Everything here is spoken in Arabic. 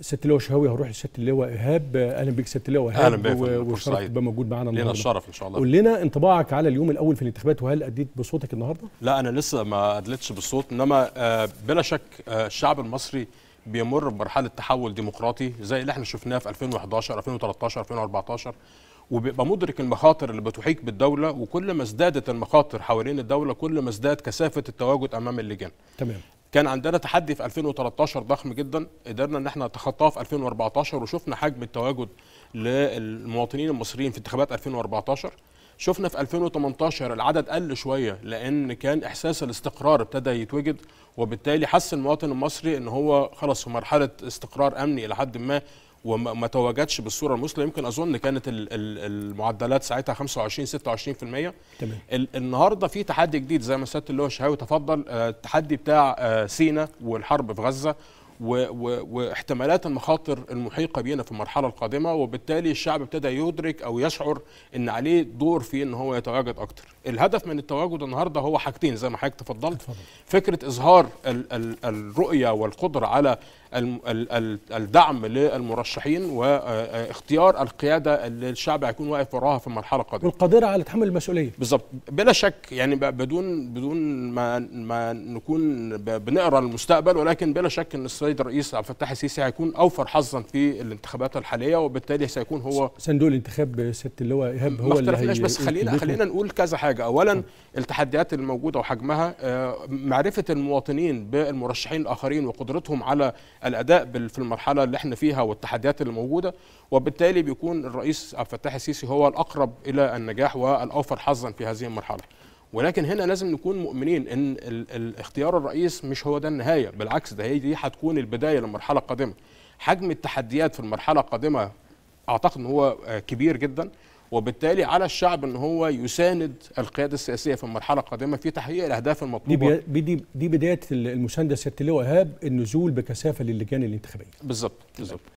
ست اللواء شهاوي هروح لست اللواء ايهاب اهلا بيك ست اللواء ايهاب اهلا بيك وشرف تبقى موجود معانا النهارده لنا الشرف ان شاء الله قول لنا انطباعك على اليوم الاول في الانتخابات وهل اديت بصوتك النهارده؟ لا انا لسه ما ادلتش بالصوت انما آه، بلا شك آه، الشعب المصري بيمر بمرحله تحول ديمقراطي زي اللي احنا شفناه في 2011 2013 2014 وبيبقى مدرك المخاطر اللي بتحيك بالدوله وكل ما ازدادت المخاطر حوالين الدوله كل ما ازداد كثافه التواجد امام اللجان. تمام. كان عندنا تحدي في 2013 ضخم جدا قدرنا ان احنا نتخطاه في 2014 وشفنا حجم التواجد للمواطنين المصريين في انتخابات 2014 شفنا في 2018 العدد قل شويه لان كان احساس الاستقرار ابتدى يتوجد وبالتالي حس المواطن المصري ان هو خلاص في مرحله استقرار امني الى حد ما وما تواجدش بالصوره المثلى يمكن اظن كانت المعدلات ساعتها 25 26% تمام النهارده في تحدي جديد زي ما سياده هو شهاوي تفضل التحدي آه، بتاع آه، سينا والحرب في غزه واحتمالات المخاطر المحيقه بينا في المرحله القادمه وبالتالي الشعب ابتدى يدرك او يشعر ان عليه دور في ان هو يتواجد اكتر. الهدف من التواجد النهارده هو حاجتين زي ما حضرتك تفضلت فكره اظهار الرؤيه والقدره على الدعم للمرشحين واختيار القياده اللي الشعب هيكون واقف وراها في المرحله القادمه والقادره على تحمل المسؤوليه بالظبط بلا شك يعني بدون بدون ما ما نكون بنقرا المستقبل ولكن بلا شك ان السيد الرئيس عبد الفتاح السيسي هيكون اوفر حظا في الانتخابات الحاليه وبالتالي سيكون هو صندوق الانتخاب ست اللي هو ايهاب هو ما اختلفناش بس خلينا خلينا نقول كذا حاجه اولا التحديات الموجوده وحجمها آه، معرفه المواطنين بالمرشحين الاخرين وقدرتهم على الاداء في المرحله اللي احنا فيها والتحديات اللي موجوده وبالتالي بيكون الرئيس عبد الفتاح السيسي هو الاقرب الى النجاح والاوفر حظا في هذه المرحله ولكن هنا لازم نكون مؤمنين ان اختيار الرئيس مش هو ده النهايه بالعكس ده هي دي هتكون البدايه للمرحله القادمه حجم التحديات في المرحله القادمه اعتقد ان هو كبير جدا وبالتالي على الشعب ان هو يساند القياده السياسيه في المرحله القادمه في تحقيق الاهداف المطلوبه دي, دي, دي بدايه المسانده سياده اللواء ايهاب النزول بكثافه للجان الانتخابيه بالظبط بالظبط